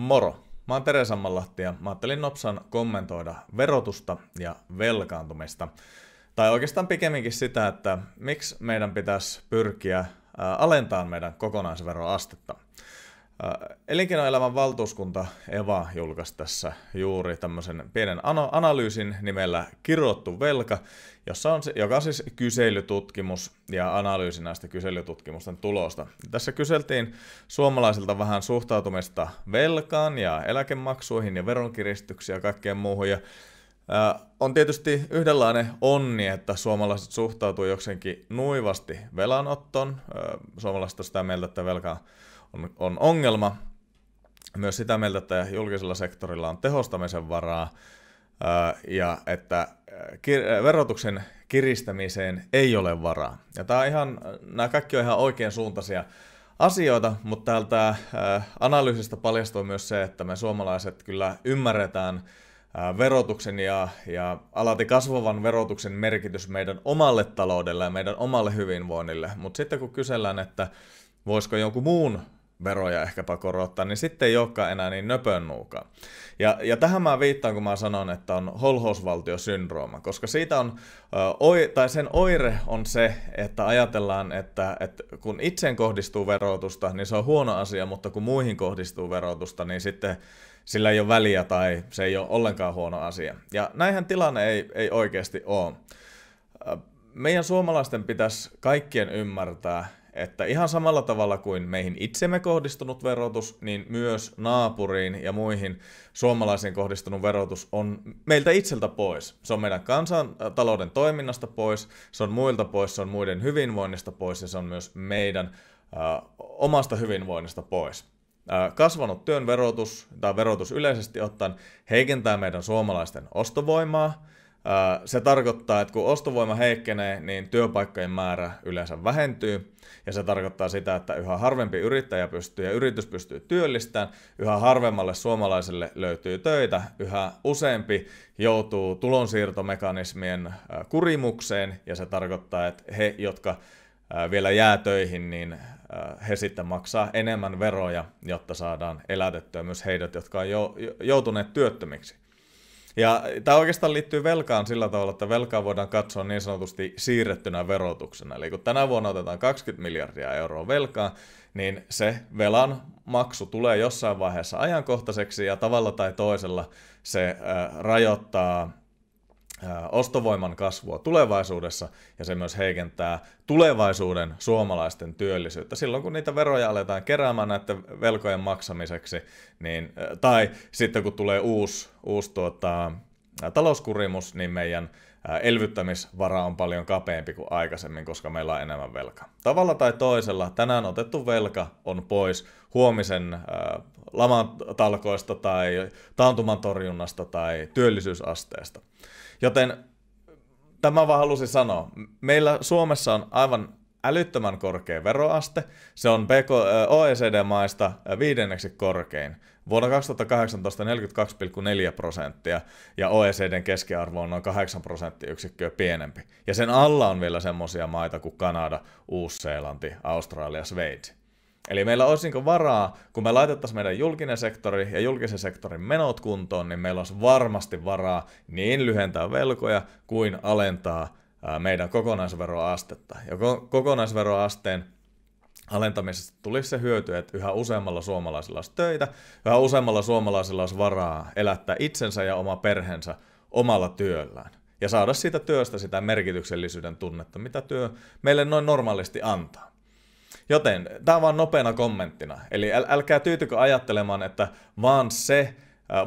Moro! Mä oon Tere Sammanlahti ja mä ajattelin nopsan kommentoida verotusta ja velkaantumista. Tai oikeastaan pikemminkin sitä, että miksi meidän pitäisi pyrkiä alentamaan meidän kokonaisveroastetta. Äh, Elinkeinoelämän valtuuskunta EVA julkaisi tässä juuri tämmöisen pienen analyysin nimellä Kirottu velka, jossa on, joka on siis kyselytutkimus ja analyysi näistä kyselytutkimusten tulosta. Tässä kyseltiin suomalaisilta vähän suhtautumista velkaan ja eläkemaksuihin ja veronkiristyksiä ja kaikkeen muuhun. Ja, ää, äh, on tietysti yhdenlainen onni, että suomalaiset suhtautuu jokseenkin nuivasti velanottoon. Ää, äh, suomalaiset on sitä mieltä, että velkaa on, on ongelma. Myös sitä mieltä, että julkisella sektorilla on tehostamisen varaa äh, ja että äh, verotuksen kiristämiseen ei ole varaa. Ja tämä on ihan, nämä kaikki on ihan oikein suuntaisia asioita, mutta täältä äh, analyysistä paljastuu myös se, että me suomalaiset kyllä ymmärretään verotuksen ja, ja alati kasvavan verotuksen merkitys meidän omalle taloudelle ja meidän omalle hyvinvoinnille. Mutta sitten kun kysellään, että voisiko jonkun muun veroja ehkäpä korottaa, niin sitten ei olekaan enää niin nuuka. Ja, ja tähän mä viittaan, kun mä sanon, että on holhousvaltiosyndrooma, koska siitä on, oi, tai sen oire on se, että ajatellaan, että, että kun itseen kohdistuu verotusta, niin se on huono asia, mutta kun muihin kohdistuu verotusta, niin sitten sillä ei ole väliä tai se ei ole ollenkaan huono asia. Ja näinhän tilanne ei, ei oikeasti ole. Meidän suomalaisten pitäisi kaikkien ymmärtää, että ihan samalla tavalla kuin meihin itsemme kohdistunut verotus, niin myös naapuriin ja muihin suomalaisiin kohdistunut verotus on meiltä itseltä pois. Se on meidän kansantalouden äh, toiminnasta pois, se on muilta pois, se on muiden hyvinvoinnista pois ja se on myös meidän äh, omasta hyvinvoinnista pois. Äh, kasvanut työn verotus tai verotus yleisesti ottaen heikentää meidän suomalaisten ostovoimaa, se tarkoittaa, että kun ostovoima heikkenee, niin työpaikkojen määrä yleensä vähentyy, ja se tarkoittaa sitä, että yhä harvempi yrittäjä pystyy ja yritys pystyy työllistämään, yhä harvemmalle suomalaiselle löytyy töitä, yhä useampi joutuu tulonsiirtomekanismien kurimukseen, ja se tarkoittaa, että he, jotka vielä jää töihin, niin he sitten maksaa enemmän veroja, jotta saadaan elätettyä myös heidät, jotka on joutuneet työttömiksi. Ja tämä oikeastaan liittyy velkaan sillä tavalla, että velkaa voidaan katsoa niin sanotusti siirrettynä verotuksena. Eli kun tänä vuonna otetaan 20 miljardia euroa velkaa, niin se velan maksu tulee jossain vaiheessa ajankohtaiseksi ja tavalla tai toisella se äh, rajoittaa ostovoiman kasvua tulevaisuudessa ja se myös heikentää tulevaisuuden suomalaisten työllisyyttä. Silloin kun niitä veroja aletaan keräämään näiden velkojen maksamiseksi, niin, tai sitten kun tulee uusi, uusi tuota, talouskurimus, niin meidän elvyttämisvara on paljon kapeampi kuin aikaisemmin, koska meillä on enemmän velkaa. Tavalla tai toisella tänään otettu velka on pois huomisen äh, laman tai taantuman torjunnasta tai työllisyysasteesta. Joten tämä vaan halusin sanoa. Meillä Suomessa on aivan älyttömän korkea veroaste. Se on PK, OECD-maista viidenneksi korkein. Vuonna 2018 42,4 prosenttia ja OECDn keskiarvo on noin 8 prosenttiyksikköä pienempi. Ja sen alla on vielä semmoisia maita kuin Kanada, Uus-Seelanti, Australia, Sveitsi. Eli meillä olisi niinku varaa, kun me laitettaisiin meidän julkinen sektori ja julkisen sektorin menot kuntoon, niin meillä olisi varmasti varaa niin lyhentää velkoja kuin alentaa meidän kokonaisveroastetta. Ja kokonaisveroasteen alentamisesta tulisi se hyöty, että yhä useammalla suomalaisilla olisi töitä, yhä useammalla suomalaisella olisi varaa elättää itsensä ja oma perheensä omalla työllään. Ja saada siitä työstä sitä merkityksellisyyden tunnetta, mitä työ meille noin normaalisti antaa. Joten tämä vain nopeana kommenttina. Eli älkää tyytykö ajattelemaan, että vaan se,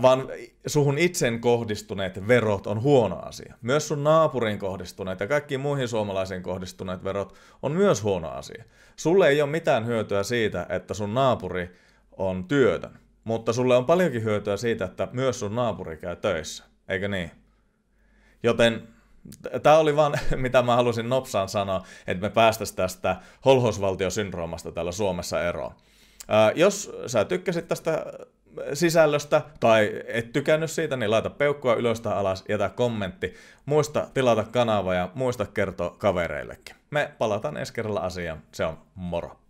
vaan suhun itsen kohdistuneet verot on huono asia. Myös sun naapuriin kohdistuneet ja kaikkiin muihin suomalaisiin kohdistuneet verot on myös huono asia. Sulle ei ole mitään hyötyä siitä, että sun naapuri on työtön, mutta sulle on paljonkin hyötyä siitä, että myös sun naapuri käy töissä, eikö niin? Joten Tämä oli vaan, mitä mä halusin nopsaan sanoa, että me päästäisiin tästä holhosvaltiosyndroomasta täällä Suomessa eroon. jos sä tykkäsit tästä sisällöstä tai et tykännyt siitä, niin laita peukkua ylös tai alas, jätä kommentti. Muista tilata kanava ja muista kertoa kavereillekin. Me palataan ensi kerralla asiaan. Se on moro!